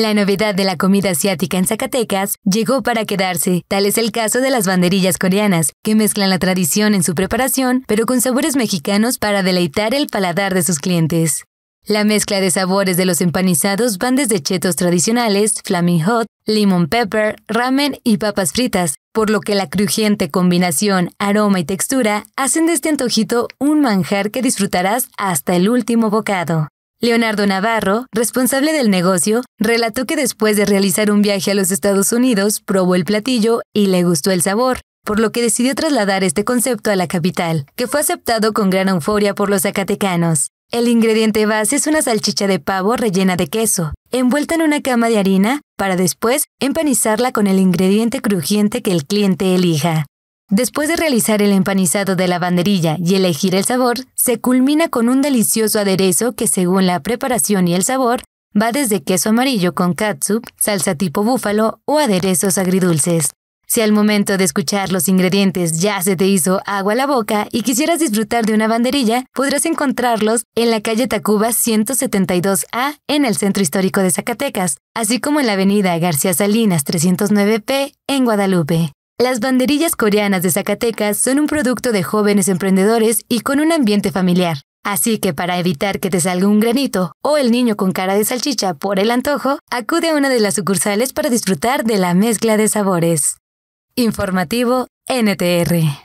La novedad de la comida asiática en Zacatecas llegó para quedarse. Tal es el caso de las banderillas coreanas, que mezclan la tradición en su preparación, pero con sabores mexicanos para deleitar el paladar de sus clientes. La mezcla de sabores de los empanizados van desde chetos tradicionales, flaming hot, lemon pepper, ramen y papas fritas, por lo que la crujiente combinación, aroma y textura hacen de este antojito un manjar que disfrutarás hasta el último bocado. Leonardo Navarro, responsable del negocio, relató que después de realizar un viaje a los Estados Unidos, probó el platillo y le gustó el sabor, por lo que decidió trasladar este concepto a la capital, que fue aceptado con gran euforia por los zacatecanos. El ingrediente base es una salchicha de pavo rellena de queso, envuelta en una cama de harina, para después empanizarla con el ingrediente crujiente que el cliente elija. Después de realizar el empanizado de la banderilla y elegir el sabor, se culmina con un delicioso aderezo que según la preparación y el sabor, va desde queso amarillo con katsup, salsa tipo búfalo o aderezos agridulces. Si al momento de escuchar los ingredientes ya se te hizo agua a la boca y quisieras disfrutar de una banderilla, podrás encontrarlos en la calle Tacuba 172A en el Centro Histórico de Zacatecas, así como en la avenida García Salinas 309P en Guadalupe. Las banderillas coreanas de Zacatecas son un producto de jóvenes emprendedores y con un ambiente familiar. Así que para evitar que te salga un granito o el niño con cara de salchicha por el antojo, acude a una de las sucursales para disfrutar de la mezcla de sabores. Informativo NTR.